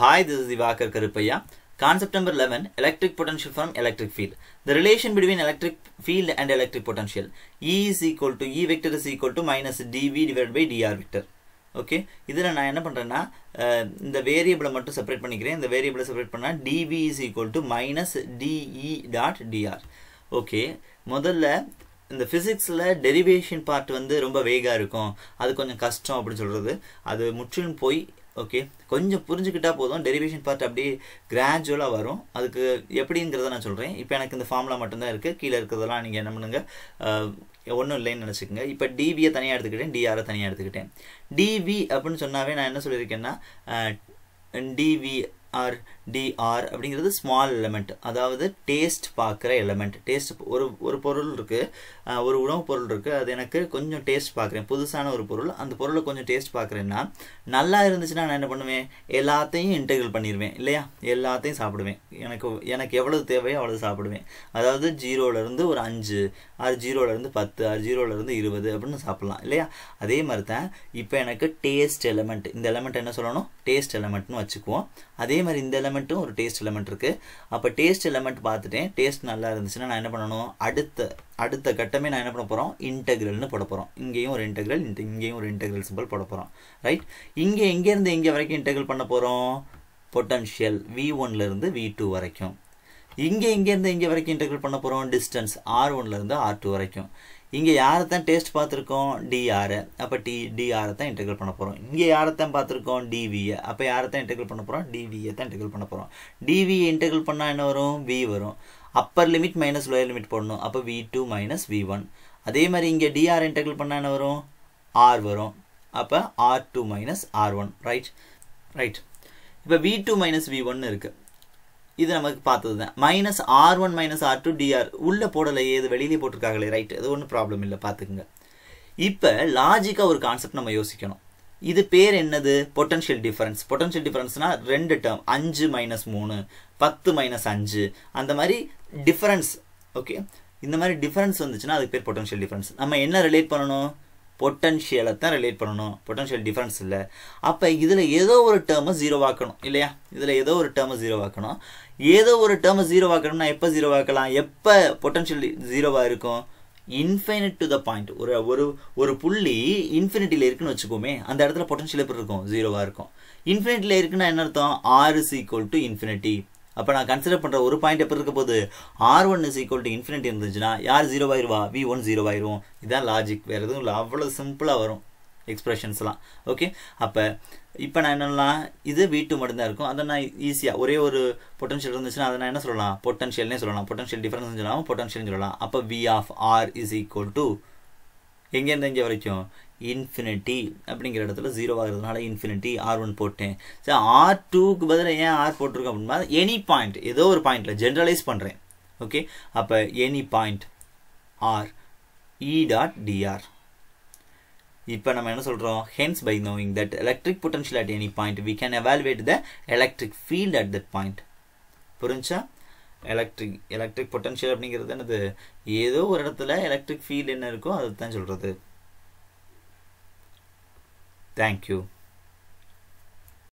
Hi, this is Divakar Karupaya. Concept number 11, electric potential from electric field. The relation between electric field and electric potential. E is equal to, E vector is equal to minus dV divided by dr vector. Okay இதில் நான் என்ன பண்ணுறேன்னா இந்த வேரியபிளை மட்டும் separate பண்ணிக்கிறேன் இந்த வேரியபிளை separate பண்ணால் DV is equal to minus DE dot DR okay முதல்ல இந்த ஃபிசிக்ஸில் டெரிவேஷன் பார்ட் வந்து ரொம்ப வேகாக இருக்கும் அது கொஞ்சம் கஷ்டம் அப்படின்னு சொல்கிறது அது முற்றிலும் போய் ஓகே கொஞ்சம் புரிஞ்சுக்கிட்டால் போதும் டெரிவேஷன் பார்ட் அப்படியே கிராஜுவலாக வரும் அதுக்கு எப்படிங்கிறத நான் சொல்கிறேன் இப்போ எனக்கு இந்த ஃபார்முலா மட்டும்தான் இருக்குது கீழே இருக்கிறதெல்லாம் நீங்கள் என்ன பண்ணுங்கள் ஒன்றும் இல்லைன்னு நினச்சிக்கோங்க இப்போ டிவியை தனியாக எடுத்துக்கிட்டேன் டிஆரை தனியாக எடுத்துக்கிட்டேன் டிவி அப்படின்னு சொன்னாவே நான் என்ன சொல்லியிருக்கேன்னா டிவி ஆர் டிஆர் அப்படிங்கிறது ஸ்மால் எலமெண்ட் அதாவது டேஸ்ட் பார்க்குற எலமெண்ட் டேஸ்ட் ஒரு ஒரு பொருள் இருக்குது ஒரு உணவுப் பொருள் இருக்குது அது எனக்கு கொஞ்சம் டேஸ்ட் பார்க்குறேன் புதுசான ஒரு பொருள் அந்த பொருளை கொஞ்சம் டேஸ்ட் பார்க்குறேன்னா நல்லா இருந்துச்சுன்னா நான் என்ன பண்ணுவேன் எல்லாத்தையும் இன்டெகிரல் பண்ணிடுவேன் இல்லையா எல்லாத்தையும் சாப்பிடுவேன் எனக்கு எனக்கு எவ்வளோ தேவையோ அவ்வளோ சாப்பிடுவேன் அதாவது ஜீரோலேருந்து ஒரு அஞ்சு ஆறு ஜீரோலேருந்து பத்து ஆறு ஜீரோலேருந்து இருபது அப்படின்னு சாப்பிட்லாம் இல்லையா அதே மாதிரி தான் இப்போ எனக்கு டேஸ்ட் எலமெண்ட் இந்த எலமெண்ட் என்ன சொல்லணும் டேஸ்ட் எலமெண்ட்னு வச்சுக்குவோம் அதே அதே மாதிரி இந்த எலமெண்ட்டும் ஒரு டேஸ்ட் எலமெண்ட் இருக்குது அப்போ டேஸ்ட் எலமெண்ட் பார்த்துட்டேன் டேஸ்ட் நல்லா இருந்துச்சுன்னா நான் என்ன பண்ணணும் அடுத்த அடுத்த கட்டமே நான் என்ன பண்ண போகிறோம் இன்டெகிரல்னு போட போகிறோம் இங்கேயும் ஒரு இன்டெக்ரல் இங்கேயும் ஒரு இன்டெகிரல் சிம்பிள் போட போகிறோம் ரைட் இங்கே எங்கேருந்து எங்கே வரைக்கும் இன்டெகிரல் பண்ண போகிறோம் பொட்டன்ஷியல் வி ஒன்லேருந்து வி டூ வரைக்கும் இங்கே இங்கேருந்து இங்கே வரைக்கும் இன்டெகிரல் பண்ண போகிறோம் டிஸ்டன்ஸ் ஆர் ஒன்லேருந்து ஆர் டூ வரைக்கும் இங்கே யாரை தான் டேஸ்ட் பார்த்துருக்கோம் டிஆரை அப்போ டி டிஆரை தான் இன்டெகிரல் பண்ண போகிறோம் இங்கே யாரை தான் பார்த்துருக்கோம் டிவியை அப்போ யாரை தான் இன்டெகிரல் பண்ண போகிறோம் டிவியை தான் இன்டெகிரல் பண்ண போகிறோம் டிவியை இன்டெகிரல் பண்ணால் என்ன வரும் வி வரும் upper limit minus lower limit போடணும் அப்போ V two minus V one அதே மாதிரி இங்கே டிஆர் இன்டெகிரல் பண்ணால் என்ன வரும் ஆர் வரும் அப்போ R two minus R one right right இப்போ வி டூ மைனஸ் வி ஒன்னு இருக்குது இது நமக்கு பார்த்தது தான் minus R one minus R two DR உள்ளே போடலையே இது வெளியிலே போட்டிருக்காங்களே ரைட் அது ஒன்றும் ப்ராப்ளம் இல்லை பார்த்துக்குங்க இப்போ லாஜிக்காக ஒரு கான்செப்ட் நம்ம யோசிக்கணும் இது பேர் என்னது பொட்டன்ஷியல் டிஃபரன்ஸ் பொட்டன்ஷியல் டிஃபரன்ஸ்னால் ரெண்டு டேர்ம் அஞ்சு மைனஸ் மூணு பத்து மைனஸ் அஞ்சு அந்த மாதிரி டிஃபரன்ஸ் ஓகே இந்த மாதிரி டிஃபரன்ஸ் வந்துச்சுன்னா அதுக்கு பேர் பொட்டன்ஷியல் டிஃபரன்ஸ் நம்ம என்ன ரிலேட் பண்ணணும் பொட்டன்ஷியலை தான் ரிலேட் பண்ணணும் பொட்டன்ஷியல் டிஃப்ரென்ஸ் இல்லை அப்போ இதில் ஏதோ ஒரு டேர்மை ஜீரோவாக்கணும் இல்லையா இதில் ஏதோ ஒரு டேர்மை ஜீரோவாக்கணும் ஏதோ ஒரு டேர்மை ஜீரோவாக்கணும்னா எப்போ ஜீரோவாக்கலாம் எப்போ பொட்டன்ஷியல் ஜீரோவாக இருக்கும் இன்ஃபைனட் டு த பாயிண்ட் ஒரு ஒரு ஒரு புள்ளி இன்ஃபினிட்டியில் இருக்குன்னு வச்சுக்கோமே அந்த இடத்துல பொட்டன்ஷியல் எப்படி இருக்கும் ஜீரோவாக இருக்கும் இன்ஃபினிட்டியில் இருக்குன்னா என்ன அர்த்தம் R is equal to infinity அப்போ நான் கன்சிடர் பண்ணுற ஒரு பாயிண்ட் எப்படி இருக்க போது R one is equal to infinity இருந்துச்சுன்னா யார் ஜீரோவாயிருவா வி ஒன் ஜீரோவாயிரும் இதுதான் லாஜிக் வேறு எதுவும் இல்லை அவ்வளோ சிம்பிளாக வரும் எக்ஸ்ப்ரெஷன்ஸ்லாம் ஓகே அப்போ இப்போ நான் என்னென்னா இது வீட்டு மட்டும்தான் இருக்கும் அதை நான் ஈஸியாக ஒரே ஒரு பொட்டன்ஷியல் இருந்துச்சுன்னா அதை நான் என்ன சொல்லலாம் பொட்டன்ஷியல்னே சொல்லலாம் பொட்டன்ஷியல் டிஃப்ரென்ஸ் சொல்லலாம் பொட்டன்ஷியல்னு சொல்லலாம் அப்போ V of R is equal to எங்கேருந்து எங்கே வரைக்கும் இன்ஃபினிட்டி அப்படிங்கிற இடத்துல ஜீரோவாக இருக்கிறதுனால இன்ஃபினிட்டி ஆர் ஒன் போட்டேன் சரி ஆர் டூக்கு பதிலாக ஏன் ஆர் போட்டிருக்கோம் அப்படின்னா எனி பாயிண்ட் ஏதோ ஒரு பாயிண்டில் ஜென்ரலைஸ் பண்ணுறேன் ஓகே அப்போ any point R E dot DR இப்போ நம்ம என்ன சொல்கிறோம் hence by knowing that electric potential at any point we can evaluate the electric field at that point புரிஞ்சா எலக்ட்ரிக் எலக்ட்ரிக் பொட்டன்ஷியல் அப்படிங்கிறது என்னது ஏதோ ஒரு இடத்துல எலக்ட்ரிக் ஃபீல் என்ன இருக்கோ அதை தான் சொல்கிறது தேங்க்யூ